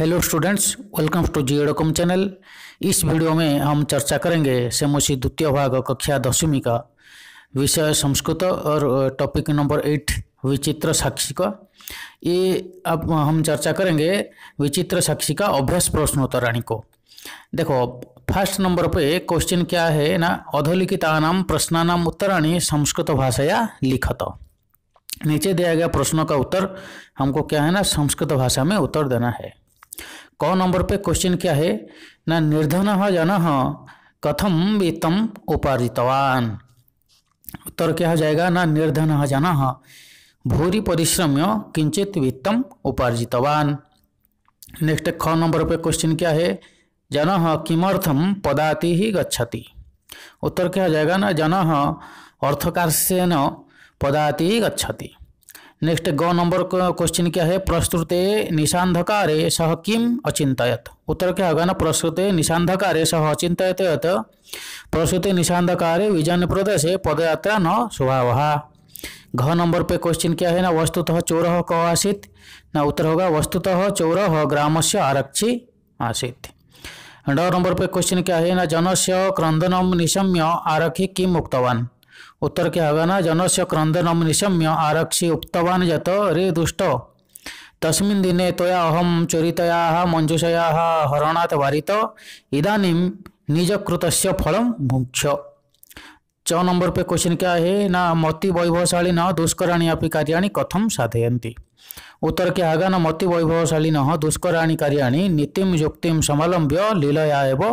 Hello students welcome to G Edocom channel इस video में हम चर्चा करेंगे सेमोसी द्वितीय भाग कक्षा दशमी का विषय संस्कृत और टॉपिक नंबर एट विचित्र साक्षी का ये अब हम चर्चा करेंगे विचित्र साक्षी का अभ्यास प्रश्नोत्तराणी को देखो फर्स्ट नंबर पे क्वेश्चन क्या है ना अधोलिखिता नाम प्रश्नानाम उत्तराणी संस्कृत भाषाया लिखत नीचे दिया गया प्रश्नों का उत्तर हमको क्या है ना संस्कृत भाषा में उत्तर देना है क नंबर पे क्वेश्चन क्या है ना निर्धन जन कथम वित्तम उपार्जितवान उत्तर क्या हो जाएगा ना निर्धन जन भूरी परिश्रम्य किंचित वित्तम उपार्जितवान नेक्स्ट ख नंबर पे क्वेश्चन क्या है जन किमर्थम पदाति ही गच्छति उत्तर क्या हो जाएगा ना जन अर्थकार से न पदाति ही गच्छति नेक्स्ट ग नंबर क्वेश्चन क्या है प्रस्तुत निशांधकारे सह किम अचिंतयत उत्तर क्या होगा ना प्रस्तुत निशांधकारे सह अचिंतयत यत प्रस्तुत निशांधकारे विजन प्रदेश पदयात्रा न स्वभाव घ नंबर पे क्वेश्चन क्या है ना वस्तुतः चोर क आसित ना उत्तर होगा वस्तुतः चोर ग्राम से आरक्षी आसित ड नंबर पे क्वेश्चन क्या है ना जनस्य क्रंदनम निशम्य आरक्षी किम उक्तवान उत्तर क्या होगा ना जनस्य क्रंदनम निशम्य आरक्षी उक्तवान यत रे दुष्ट तस्मिन् दिने तया अहम चोरितया मंजुषया हरणात वारित इदानीम निजकृत फलम भुक्ष छ नंबर पे क्वेश्चन क्या है ना मति वैभवशाली न दुष्कराणी अपनी कार्याणी कथम साधयती उत्तर क्या होगा ना मति वैभवशाली न दुष्कराणी कार्याणी नीतिम युक्तिम समालंब्य लीलया एव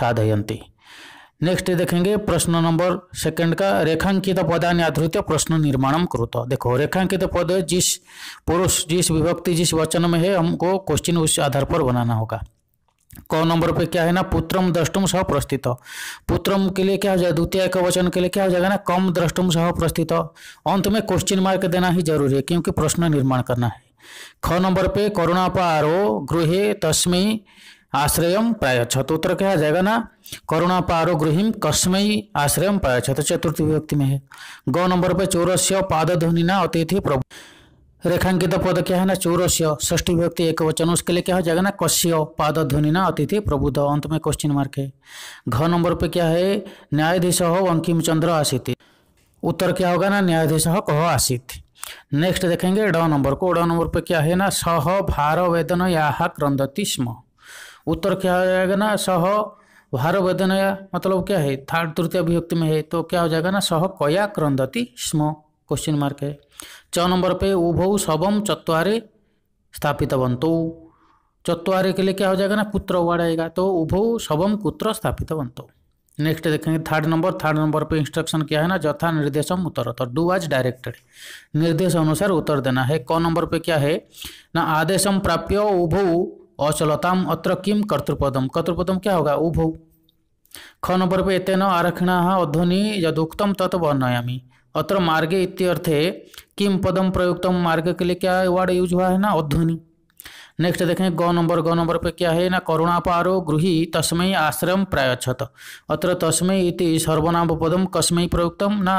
साधयती नेक्स्ट देखेंगे प्रश्न नंबर सेकंड का रेखांकित पदाने आधारित प्रश्न निर्माणम कृत देखो रेखांकित पद जिस पुरुष जिस विभक्ति जिस वचन में है हमको क्वेश्चन उस आधार पर बनाना होगा क नंबर पे क्या है ना पुत्रम दृष्टुम सह प्रस्थित पुत्रम के लिए क्या हो जाएगा द्वितीय एक वचन के लिए क्या हो जाएगा ना कम दृष्टुम सह प्रस्थित अंत में क्वेश्चन मार्क देना ही जरूरी है क्योंकि प्रश्न निर्माण करना है ख नंबर पे करुणापारो गृहे तस्मी आश्रयम प्रायच्छत उत्तर क्या जाएगा ना करुणा पारो गृहिम कस्मयी आश्रयम प्रायच्छत चतुर्थ विभक्ति में है गौ नंबर पर चौरस्य पाद ध्वनि ना अतिथि प्रभु रेखांकित पद क्या है ना चौरस्य ष्ठी विभक्ति एक वचन उसके लिए क्या हो जाएगा ना कश्य पाद ध्वनि ना अतिथि प्रबुद्ध अंत में क्वेश्चन मार्क है घ नंबर पर क्या है न्यायाधीश हो अंकिम चंद्र आशित उत्तर क्या होगा ना न्यायाधीश हो कहो आशित नेक्स्ट देखेंगे ड नंबर को ड नंबर पर क्या है ना सह भार वेदन या क्रंदती स्म उत्तर क्या हो जाएगा ना सह भार वेदनया मतलब क्या है थर्ड तृतीय अभिव्यक्ति में है तो क्या हो जाएगा ना सह कया क्रंदती स्म क्वेश्चन मार्क है च नंबर पे उभौ शवम चतरे स्थापित बंतो चतवारे के लिए क्या हो जाएगा ना कुत्र वर्ड आएगा तो उभौ शवम कुत्र स्थापित बंतो नेक्स्ट देखेंगे थर्ड नंबर थर्ड नंबर पे इंस्ट्रक्शन क्या है ना जथा निर्देशम उत्तर तो डू आज डायरेक्टेड निर्देश अनुसार उत्तर देना है क नंबर पे क्या है ना आदेशम प्राप्य उभौ अचलताम अत्र किम कर्तृपदम कर्तृपदम क्या होगा उभौ ख नंबर पर एतेन आरक्षिण अध्वनि यदुक्तम तत् वर्णयामी अत्र मार्गे इत्यर्थे किम पदम प्रयुक्तम मार्ग के लिए क्या वर्ड यूज हुआ है ना अध्वनि नेक्स्ट देखें ग नंबर ग नंबर पे क्या है ना करुणापारो गृही तस्मय आश्रम प्रायछत अत्र तस्मय इति सर्वनाम पदम कस्मय प्रयुक्तम ना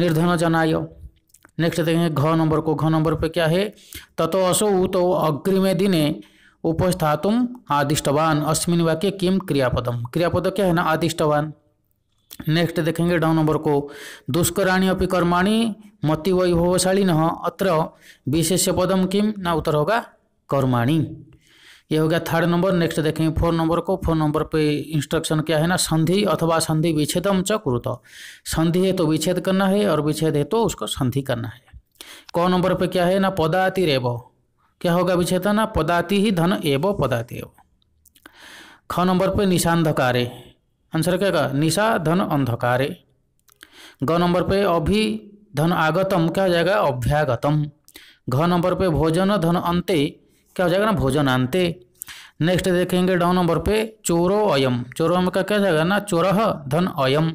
निर्धन जनाय नेक्स्ट देखें घ नंबर को घ नंबर पे क्या है ततो असौ तो अग्रिमे दिने उपस्थातुम आदिष्टवान अस्मिन वाक्य किम क्रियापदम क्रियापद क्या है ना आदिष्टवान नेक्स्ट देखेंगे डाउन नंबर को दुष्कराणी अपनी कर्माणी मति वैभवशाली न अत्र विशेष पदम किम ना उत्तर होगा कर्माणी ये हो गया थर्ड नंबर नेक्स्ट देखेंगे फोर नंबर को फोर नंबर पे इंस्ट्रक्शन क्या है ना संधि अथवा संधि विच्छेदम च कुरुत संधि है तो विच्छेद करना है और विच्छेद है तो उसको संधि करना है क नंबर पे क्या है ना पदातिरेव क्या होगा विच्छेदन पदाति ही धन एवं पदाति एवं ख नंबर पर निशांधकारे आंसर क्या होगा निशा धन अंधकारे ग नंबर पे अभि धन आगतम क्या हो जाएगा अभ्यागतम घ नंबर पे भोजन धन अंते क्या हो जाएगा ना भोजन अंते नेक्स्ट देखेंगे ड नंबर पे चोरो अयम चोरो अयम का क्या जाएगा ना चोरह धन अयम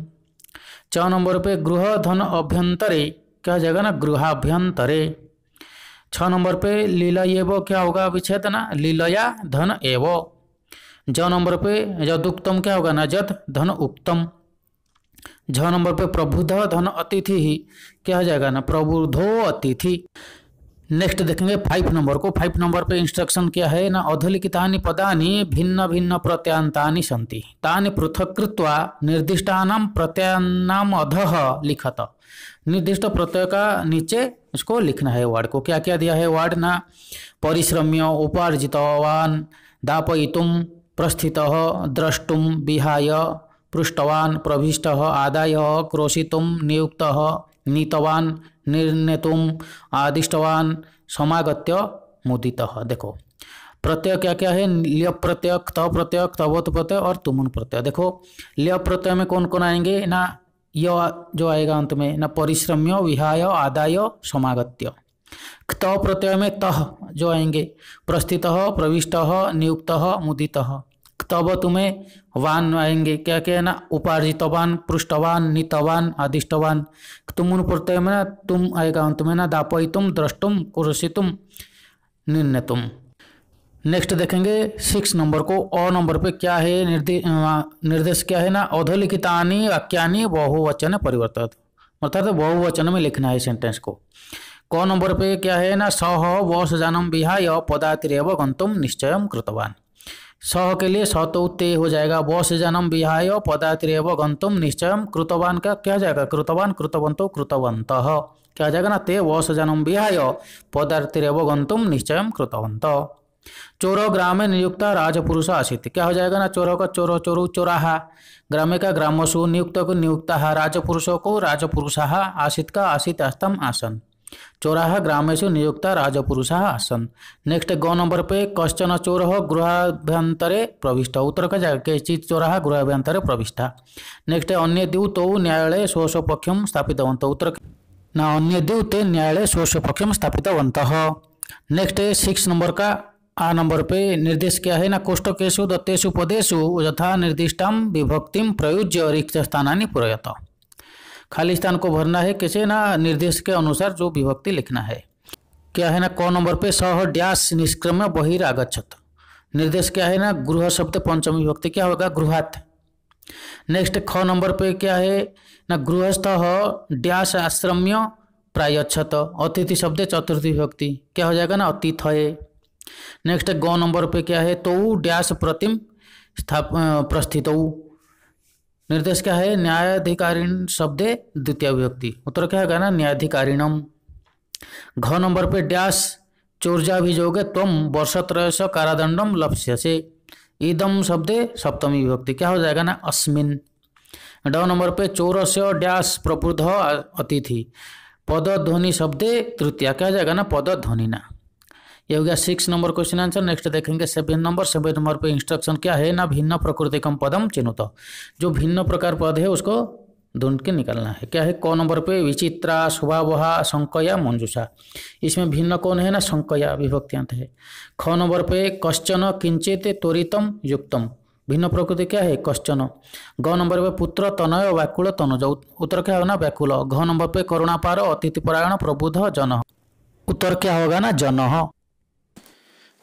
च नंबर पे गृह धन अभ्यंतरे क्या हो जाएगा ना गृहाभ्यंतरे छ नंबर पे लील एव क्या होगा विच्छेदना लीलया धन एव ज नंबर पे यदुक्तम क्या होगा जद धन उक्तम झ नंबर पे प्रबुद्ध धन अतिथि ही क्या हो जाएगा ना प्रबुद्धो अतिथि नेक्स्ट देखेंगे फाइव नंबर को फाइव नंबर पे इंस्ट्रक्शन क्या है ना अधोलिखितानि पदानि भिन्न भिन्न प्रत्यांतानि सन्ति तानि पृथक कृत्वा निर्दिष्टानाम प्रत्यानाम अधः लिखत निर्दिष्ट प्रत्यय का नीचे उसको लिखना है वर्ड को क्या क्या दिया है वर्ड ना परिश्रम्य उपार्जितवान दापयितुम प्रस्थित द्रष्टुम विहाय पृष्टवान प्रविष्ट आदाय क्रोशितुम नियुक्त नीतवान निर्णेतुम आदिष्टवान समागत्य मुदित देखो प्रत्यय क्या क्या है लिय प्रत्यय तव प्रत्यय तवत प्रत्यय और तुमुन प्रत्यय देखो लिय प्रत्यय में कौन कौन आएंगे ना य जो आएगा अंत में न परिश्रम्य विहाय आदाय समागत्य त प्रत्यय में तह जो आएंगे प्रस्थित प्रविष्ट नियुक्त मुदित तब तुम्हें वान आएंगे क्या क्या है ना उपार्जितवान पृष्ठवान नितवान आदिष्टवान तुम उन प्रत्यय में ना तुम आएगा अंत में ना दापयितुम द्रष्टुम कुरुषितुम निर्णय तुम नेक्स्ट देखेंगे सिक्स नंबर को अ नंबर पे क्या है निर्दे, निर्देश क्या है ना अधोलिखितानी वाक्यानी बहुवचन परिवर्तित अर्थात बहुवचन में लिखना है सेंटेंस को क नंबर पे क्या है ना सह वस जानम विहाय पदातिरव गंतुम निश्चय कृतवान सह के लिए स तो ते हो जाएगा वस जानम विहाय पदातिरव गंतुम निश्चय कृतवान का क्या जाएगा कृतवान कृतवंतो कृतवंत क्या जाएगा ना ते वस जानम विहाय पदातिरव गंतुम निश्चय कृतवंत चोरो ग्रामे नियुक्त राजपुरुष आसित क्या हो जाएगा ना चोरों का चोरो चोरु चोराहा ग्रामे का ग्रामसु नियुक्त को नियुक्त राजपुरुषों को राजपुरुष आसित का आसित अस्तम आसन चोराह ग्रामेशु नियुक्त राजपुरुष आसन नेक्स्ट गौ नंबर पे कश्चन चोर गृहाभ्यंतरे प्रविष्ट उत्तर का जाएगा कैचित चोराह गृहाभ्यंतरे प्रविष्ट नेक्स्ट अन्य दिव तो न्यायालय स्वस्व पक्षम वंत उत्तर ना अन्य दिव ते न्यायालय स्वस्व पक्षम वंत नेक्स्ट सिक्स नंबर का आ नंबर पे निर्देश क्या है ना कोष्टकेशु दत्तेषु पदेशु यथा निर्दिष्टम विभक्तिम प्रयुज्य रिक्त स्थानानि पूरयत खाली स्थान को भरना है कैसे ना निर्देश के अनुसार जो विभक्ति लिखना है क्या है ना क नंबर पे सह ड्यास निष्क्रम्य बहिरागछत निर्देश क्या है ना गृह शब्द पंचमी विभक्ति क्या होगा गृहात नेक्स्ट ख नंबर पे क्या है ना गृहस्थ ड्यास आश्रम्य प्रायछत अतिथि शब्द चतुर्थी विभक्ति क्या हो जाएगा ना है नेक्स्ट गौ नंबर पे क्या है तो डैश प्रतिम स्थाप प्रस्थित निर्देश क्या है न्यायाधिकारी शब्द द्वितीय व्यक्ति उत्तर क्या है ना न्यायाधिकारीणम घ नंबर पे डैश चोर्जाभिजोगे तम वर्षत्रय से कारादंडम लक्ष्य से ईदम शब्द सप्तमी व्यक्ति क्या हो जाएगा ना अस्मिन ड नंबर पे चोर से डैश प्रबुद्ध अतिथि पद ध्वनि शब्द तृतीया क्या हो जाएगा ना पद ध्वनि ना ये हो गया six number question answer next देखेंगे सेवन नंबर सेवन नंबर पे इंस्ट्रक्शन क्या है ना भिन्न कम पदम चिन्हुत तो। जो भिन्न प्रकार पद है उसको ढूंढ के निकालना है क्या है क नंबर पे विचित्रा सुभावहा संकया मंजूषा इसमें भिन्न कौन है ना संकया विभक्तियां है ख नंबर पे कश्चन किंचित त्वरितम युक्तम भिन्न प्रकृति क्या है क्वेश्चन घ नंबर पे पुत्र तनय व्याकुल तनुज उत्तर क्या होगा ना व्याकुल घ नंबर पे करुणापार अतिथिपरायण प्रबुध प्रबुद्ध जन उत्तर क्या होगा ना जन